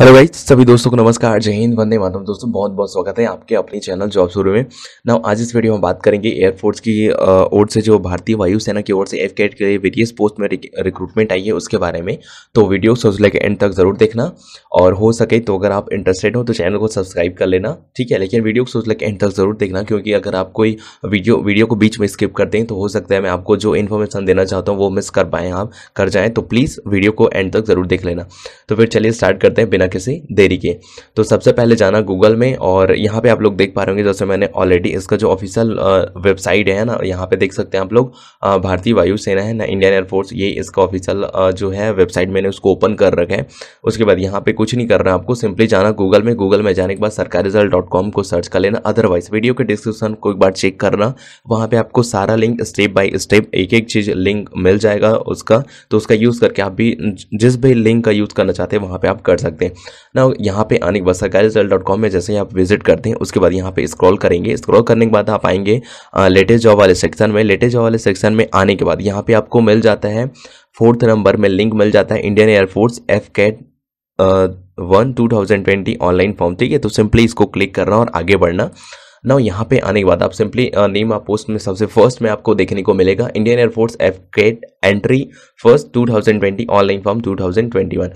hello भाई सभी दोस्तों को नमस्कार जय हिंद वंदे मातरम दोस्तों बहुत बहुत स्वागत है आपके अपने चैनल जॉब शुरू में ना आज इस वीडियो में बात करेंगे एयरफोर्स की ओर से जो भारतीय वायुसेना की ओर से एफ कैट के वेरियस पोस्ट में रिक्रूटमेंट आई है उसके बारे में तो वीडियो सोच लेके एंड तक जरूर देखना और हो सके तो अगर आप इंटरेस्टेड हो तो चैनल को सब्सक्राइब कर लेना ठीक है लेकिन वीडियो को सोच लेके एंड तक जरूर देखना क्योंकि अगर आप कोई वीडियो वीडियो को बीच में स्किप करते हैं तो हो सकता है मैं आपको जो इन्फॉर्मेशन देना चाहता हूँ वो मिस कर पाएँ आप कर जाएँ तो प्लीज़ वीडियो को एंड तक जरूर देख लेना तो फिर चलिए स्टार्ट करते हैं बिना किसी देरी के तो सबसे पहले जाना गूगल में और यहाँ पे आप लोग देख पा रहे होंगे जैसे मैंने ऑलरेडी इसका जो ऑफिशियल वेबसाइट है ना यहाँ पे देख सकते हैं आप लोग भारतीय वायुसेना है ना इंडियन एयरफोर्स ये इसका ऑफिशियल जो है वेबसाइट मैंने उसको ओपन कर रखा है उसके बाद यहाँ पे कुछ नहीं कर रहा आपको सिंपली जाना गूगल में गूगल में जाने के बाद सरकारी को सर्च कर लेना अदरवाइज वीडियो के डिस्क्रिप्शन को एक बार चेक करना वहाँ पे आपको सारा लिंक स्टेप बाय स्टेप एक एक चीज़ लिंक मिल जाएगा उसका तो उसका यूज़ करके आप भी जिस भी लिंक का यूज़ करना चाहते हैं वहाँ पे आप कर सकते हैं ना यहाँ पे आने के बाद सरकारी रिजल्ट डॉट कॉम में जैसे ही आप विजिट करते हैं उसके बाद यहाँ पे स्क्रॉल करेंगे स्क्रॉल करने के बाद आप आएंगे लेटेस्ट जॉब वाले सेक्शन में लेटेस्ट जॉब वाले सेक्शन में आने के बाद यहाँ पे आपको मिल जाता है फोर्थ नंबर में लिंक मिल जाता है Indian air force AFCAT one two thousand twenty online form ठीक है तो सिंपली इसको क्लिक करना और आगे बढ़ना ना यहाँ पे आने के बाद आप सिंपली नेम आप पोस्ट में सबसे फर्स्ट में आपको देखने को मिलेगा Indian air force AFCAT entry first 2020 online form 2021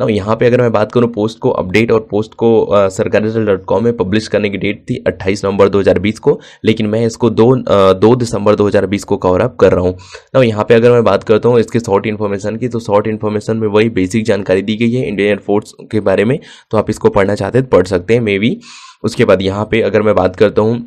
ना यहाँ पे अगर मैं बात करूँ पोस्ट को अपडेट और पोस्ट को सरकारी रिजल्ट डॉट कॉम में पब्लिश करने की डेट थी 28 नवंबर 2020 को लेकिन मैं इसको दो दिसंबर दो दिसंबर 2020 को कवर अप कर रहा हूँ ना यहाँ पे अगर मैं बात करता हूँ इसके शॉर्ट इन्फॉर्मेशन की तो शॉर्ट इन्फॉर्मेशन में वही बेसिक जानकारी दी गई है इंडियन एयरफोर्स के बारे में तो आप इसको पढ़ना चाहते हैं पढ़ सकते हैं मे बी उसके बाद यहाँ पे अगर मैं बात करता हूँ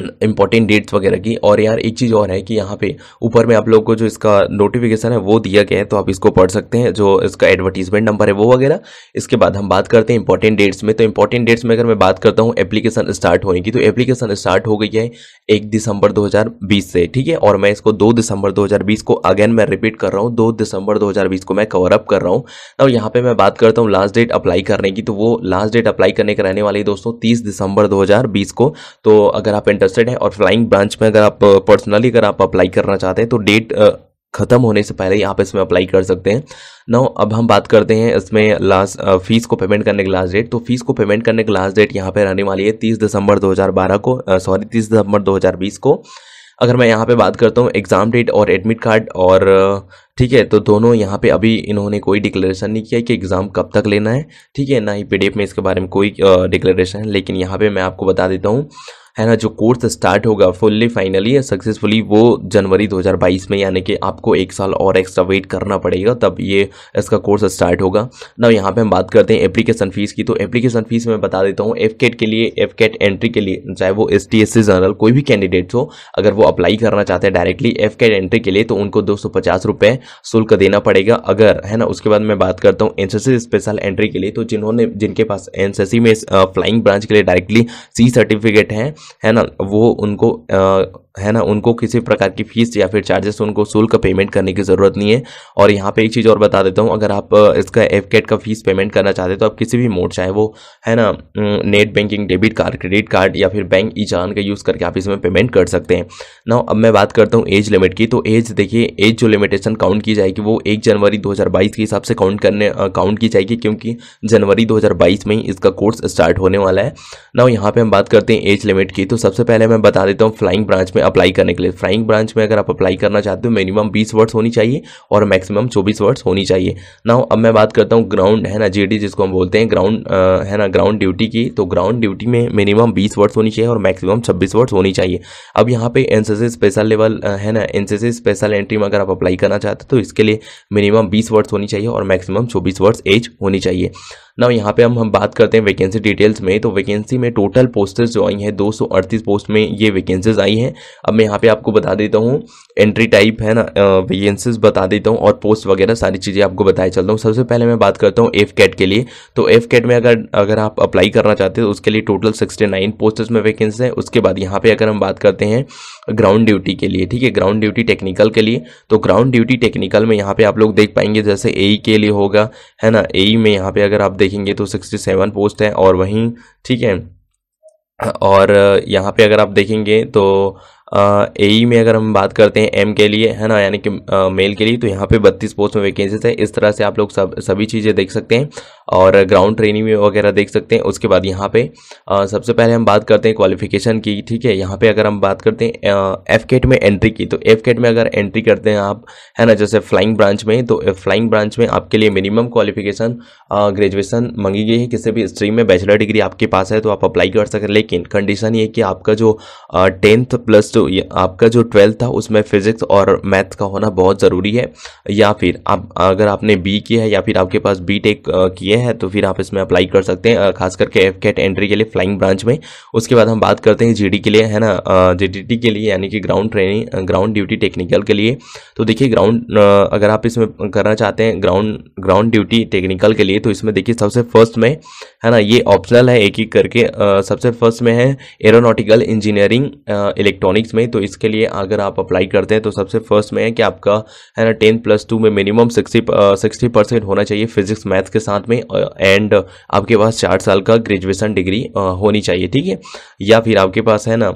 इंपॉर्टेंट डेट्स वगैरह की और यार एक चीज़ और है कि यहाँ पे ऊपर में आप लोग को जो इसका नोटिफिकेशन है वो दिया गया है तो आप इसको पढ़ सकते हैं जो इसका एडवर्टीजमेंट नंबर है वो वगैरह इसके बाद हम बात करते हैं इंपॉर्टेंट डेट्स में तो इंपॉर्टेंट डेट्स में अगर मैं बात करता हूँ एप्लीकेशन स्टार्ट होने की तो एप्लीकेशन स्टार्ट हो गई है एक दिसंबर दो से ठीक है और मैं इसको दो दिसंबर दो को अगेन मैं रिपीट कर रहा हूँ दो दिसंबर दो को मैं कवर अप कर रहा हूँ और यहाँ पर मैं बात करता हूँ लास्ट डेट अप्लाई करने की तो वो लास्ट डेट अप्लाई करने के रहने वाली दोस्तों तीस दिसंबर दो को तो अगर आप इंटर इंटरेस्टेड है और फ्लाइंग ब्रांच में अगर आप पर्सनली uh, अगर आप अप्लाई करना चाहते हैं तो डेट uh, ख़त्म होने से पहले ही आप इसमें अप्लाई कर सकते हैं नौ अब हम बात करते हैं इसमें लास्ट फीस uh, को पेमेंट करने की लास्ट डेट तो फीस को पेमेंट करने की लास्ट डेट यहाँ पे रहने वाली है तीस दिसंबर 2012 को सॉरी तीस दिसंबर 2020 को अगर मैं यहाँ पे बात करता हूँ एग्ज़ाम डेट और एडमिट कार्ड और ठीक है तो दोनों यहाँ पे अभी इन्होंने कोई डिक्लेरेशन नहीं किया कि एग्ज़ाम कब तक लेना है ठीक है ना ही पीडीएफ में इसके बारे में कोई डिक्लेरेशन है लेकिन यहाँ पे मैं आपको बता देता हूँ है ना जो कोर्स स्टार्ट होगा फुल्ली फाइनली सक्सेसफुली वो जनवरी 2022 में यानी कि आपको एक साल और एक्स्ट्रा वेट करना पड़ेगा तब ये इसका कोर्स स्टार्ट होगा ना यहाँ पे हम बात करते हैं एप्लीकेशन फ़ीस की तो एप्लीकेशन फ़ीस मैं बता देता हूँ एफ के लिए एफ एंट्री के लिए चाहे वो एस टी जनरल कोई भी कैंडिडेट्स हो अगर वो अप्लाई करना चाहते हैं डायरेक्टली एफ एंट्री के लिए तो उनको दो रुपए शुल्क देना पड़ेगा अगर है ना उसके बाद मैं बात करता हूँ एनसीसी स्पेशल एंट्री के लिए तो जिन्होंने जिनके पास एनसीसी में फ्लाइंग ब्रांच के लिए डायरेक्टली सी सर्टिफिकेट है है ना वो उनको है ना उनको किसी प्रकार की फीस या फिर चार्जेस उनको शुल्क पेमेंट करने की ज़रूरत नहीं है और यहाँ पे एक चीज़ और बता देता हूँ अगर आप इसका एफ का फीस पेमेंट करना चाहते हैं तो आप किसी भी मोड चाहे वो है ना net banking debit card credit card या फिर बैंक ई चालान का यूज़ करके आप इसमें पेमेंट कर सकते हैं ना अब मैं बात करता हूँ एज लिमिट की तो एज देखिए एज जो लिमिटेशन काउंट की जाएगी वो एक जनवरी दो के हिसाब से काउंट करने काउंट की जाएगी क्योंकि जनवरी दो में ही इसका कोर्स स्टार्ट होने वाला है ना यहाँ पर हम बात करते हैं एज लिमिट की तो सबसे पहले मैं बता देता हूँ फ्लाइंग ब्रांच में अप्लाई करने के लिए फ्राइंग ब्रांच में अगर आप अप्लाई करना चाहते हो मिनिमम बीस वर्ड्स होनी चाहिए और मैक्सिमम चौबीस वर्ड्स होनी चाहिए ना अब मैं बात करता हूँ ग्राउंड है ना जी जिसको हम बोलते हैं ग्राउंड है ना ग्राउंड ड्यूटी की तो ग्राउंड ड्यूटी में मिनिमम बीस वर्ड्स होनी चाहिए और मैक्सिमम छब्बीस वर्ड्स होनी चाहिए अब यहाँ पे एनसीसी स्पेशल लेवल है ना एनसीसी स्पेशल एंट्री में अगर आप अप्लाई करना चाहते हो तो इसके लिए मिनिमम बीस वर्ड्स होनी चाहिए और मैक्सिमम चौबीस वर्ड्स एज होनी चाहिए ना यहाँ पे हम हम बात करते हैं वैकेंसी डिटेल्स में तो वैकेंसी में टोटल पोस्टर्स जो आई हैं दो पोस्ट में ये वैकेंसीज आई हैं अब मैं यहाँ पे आपको बता देता हूँ एंट्री टाइप है ना वैकेंसीज बता देता हूँ और पोस्ट वगैरह सारी चीज़ें आपको बताए चलता हूँ सबसे पहले मैं बात करता हूँ एफ कैट के लिए तो एफ कैट में अगर अगर आप अप्लाई करना चाहते हैं तो उसके लिए टोटल सिक्सटी नाइन में वैकेंसी है उसके बाद यहाँ पर अगर हम बात करते हैं ग्राउंड ड्यूटी के लिए ठीक है ग्राउंड ड्यूटी टेक्निकल के लिए तो ग्राउंड ड्यूटी टेक्निकल में यहाँ पे आप लोग देख पाएंगे जैसे ए e के लिए होगा है ना ए e में यहाँ पे अगर आप देख देखेंगे तो सिक्सटी सेवन पोस्ट है और वहीं ठीक है और यहाँ पे अगर आप देखेंगे तो ए ई e में अगर हम बात करते हैं एम के लिए है ना यानी कि मेल के लिए तो यहाँ पे बत्तीस पोस्ट में वैकेंसीज है इस तरह से आप लोग सब सभी चीज़ें देख सकते हैं और ग्राउंड ट्रेनिंग वगैरह देख सकते हैं उसके बाद यहाँ पे आ, सबसे पहले हम बात करते हैं क्वालिफिकेशन की ठीक है यहाँ पे अगर हम बात करते हैं एफ केट में एंट्री की तो एफ केट में अगर एंट्री करते हैं आप है ना जैसे फ्लाइंग ब्रांच में तो फ्लाइंग ब्रांच में आपके लिए मिनिमम क्वालिफिकेशन ग्रेजुएसन मंगी गई है किसी भी स्ट्रीम में बैचलर डिग्री आपके पास है तो आप अप्लाई कर सकें लेकिन कंडीशन ये कि आपका जो टेंथ प्लस टू आपका जो ट्वेल्थ था उसमें फिजिक्स और मैथ का होना बहुत ज़रूरी है या फिर आप अगर आपने बी किया है या फिर आपके पास बी टेक किए लिए है तो फिर आप इसमें अप्लाई कर सकते हैं खास करके एफ कैट एंट्री के लिए फ्लाइंग ब्रांच में उसके बाद हम बात करते हैं जीडी के लिए है ना जीडीटी के लिए यानी कि ground training ground duty technical के लिए तो देखिए ग्राउंड अगर आप इसमें करना चाहते हैं ग्राउंड ग्राउंड ड्यूटी टेक्निकल के लिए तो इसमें देखिए सबसे फर्स्ट में है ना ये ऑप्शनल है एक एक करके सबसे फर्स्ट में है एरोनोटिकल इंजीनियरिंग इलेक्ट्रॉनिक्स में तो इसके लिए अगर आप अप्लाई करते हैं तो सबसे फर्स्ट में है कि आपका है ना टेन प्लस टू में मिनिमम सिक्सटी सिक्सटी परसेंट होना चाहिए फिजिक्स मैथ्स के साथ में एंड आपके पास चार साल का ग्रेजुएशन डिग्री होनी चाहिए ठीक है या फिर आपके पास है ना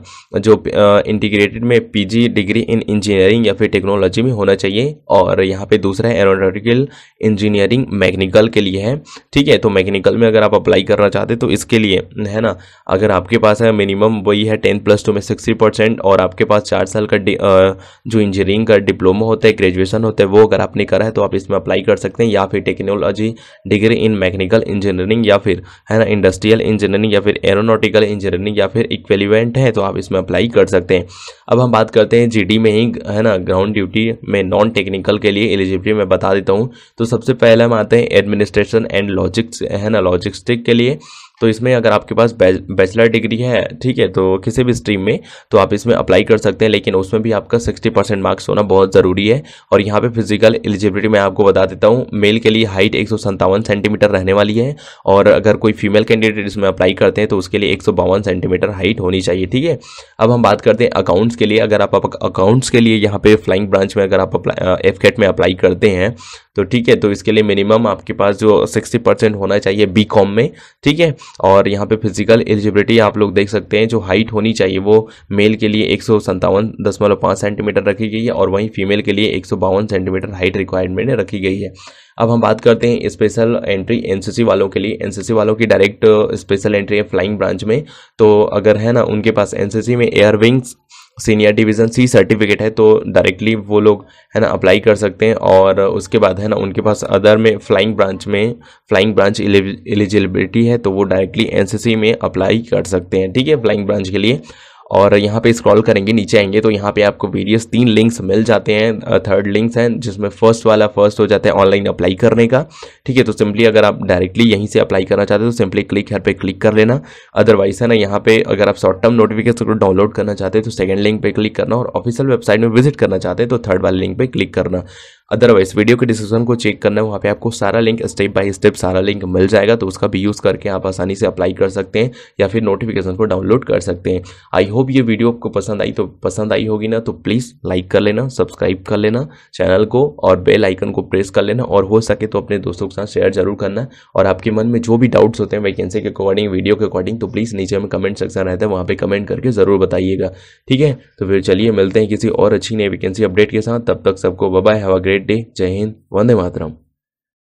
जो इंटीग्रेटेड में पीजी डिग्री इन इंजीनियरिंग या फिर टेक्नोलॉजी में होना चाहिए और यहाँ पे दूसरा है एरोनोटिकल इंजीनियरिंग मैकेनिकल के लिए है ठीक है तो मैकेनिकल में अगर आप अप्लाई करना चाहते तो इसके लिए है ना अगर आपके पास है मिनिमम वही है टेन प्लस टू में सिक्सटी परसेंट और आपके पास चार साल का जो इंजीनियरिंग का डिप्लोमा होता है ग्रेजुएशन होता है वो अगर आपने करा है तो आप इसमें अप्लाई कर सकते हैं या फिर technology degree in mechanical engineering या फिर है ना इंडस्ट्रियल इंजीनियरिंग या फिर एरोनोटिकल इंजीनियरिंग या फिर इक्वेलिवेंट है तो आप इसमें अप्लाई कर सकते हैं अब हम बात करते हैं जी में ही है ना ग्राउंड ड्यूटी में नॉन टेक्निकल के लिए एलिजिबिलिटी मैं बता देता हूँ तो सबसे पहले हम आते हैं एडमिनिस्ट्रेशन एंड लॉजिक्स है ना लॉजिस्टिक के लिए तो इसमें अगर आपके पास बैचलर डिग्री है ठीक है तो किसी भी स्ट्रीम में तो आप इसमें अप्लाई कर सकते हैं लेकिन उसमें भी आपका सिक्सटी परसेंट मार्क्स होना बहुत ज़रूरी है और यहाँ पे फिजिकल एलिजिबिलिटी मैं आपको बता देता हूँ मेल के लिए हाइट एक सेंटीमीटर रहने वाली है और अगर कोई फीमेल कैंडिडेट इसमें अप्लाई करते हैं तो उसके लिए एक सेंटीमीटर हाइट होनी चाहिए ठीक है अब हम बात करते हैं अकाउंट्स के लिए अगर आप अकाउंट्स के लिए यहाँ पे फ्लाइंग ब्रांच में अगर आप एफकेट में अप्लाई करते हैं तो ठीक है तो इसके लिए मिनिमम आपके पास जो सिक्सटी परसेंट होना चाहिए बी कॉम में ठीक है और यहाँ पे फिजिकल एलिजिबिलिटी आप लोग देख सकते हैं जो हाइट होनी चाहिए वो मेल के लिए एक सेंटीमीटर रखी गई है और वहीं फीमेल के लिए एक सेंटीमीटर हाइट रिक्वायरमेंट रखी गई है अब हम बात करते हैं स्पेशल एंट्री एनसीसी वालों के लिए एनसीसी वालों की डायरेक्ट स्पेशल एंट्री है फ्लाइंग ब्रांच में तो अगर है ना उनके पास एनसीसी में air wings senior division C certificate है तो डायरेक्टली वो लोग है ना अप्लाई कर सकते हैं और उसके बाद है ना उनके पास अदर में फ्लाइंग ब्रांच में फ्लाइंग ब्रांच एलिजिबिलिटी है तो वो डायरेक्टली एनसीसी में अप्लाई कर सकते हैं ठीक है फ्लाइंग ब्रांच के लिए और यहाँ पे स्क्रॉल करेंगे नीचे आएंगे तो यहाँ पे आपको वेरियस तीन लिंक्स मिल जाते हैं थर्ड लिंक्स हैं जिसमें फर्स्ट वाला फर्स्ट हो जाता है ऑनलाइन अप्लाई करने का ठीक है तो सिंपली अगर आप डायरेक्टली यहीं से अप्लाई करना चाहते हैं तो सिंपली क्लिक हर पे क्लिक कर लेना अदरवाइज है ना यहाँ पे अगर आप शॉर्ट टर्म नोटिफिकेशन को डाउनलोड करना चाहते हैं तो सेकेंड लिंक पर क्लिक करना और ऑफिशियल वेबसाइट में विजिट करना चाहते हैं तो थर्ड वाले लिंक पर क्लिक करना अदरवाइज वीडियो के डिस्क्रिप्शन को चेक करना है वहाँ पे आपको सारा लिंक स्टेप बाय स्टेप सारा लिंक मिल जाएगा तो उसका भी यूज़ करके आप आसानी से अप्लाई कर सकते हैं या फिर नोटिफिकेशन को डाउनलोड कर सकते हैं आई होप ये वीडियो आपको पसंद आई तो पसंद आई होगी ना तो प्लीज़ लाइक कर लेना सब्सक्राइब कर लेना चैनल को और बेल आइकन को प्रेस कर लेना और हो सके तो अपने दोस्तों के साथ शेयर जरूर करना और आपके मन में जो भी डाउट्स होते हैं वैकेंसी के अकॉर्डिंग वीडियो के अकॉर्डिंग तो प्लीज़ नीचे में कमेंट सेक्शन रहता है वहाँ पर कमेंट करके ज़रूर बताइएगा ठीक है तो फिर चलिए मिलते हैं किसी और अच्छी नई वैकेंसी अपडेट के साथ तब तक सबको बबाई हैव अ ग्रेट రెడ్డి జై హింద్ వందే మాతరం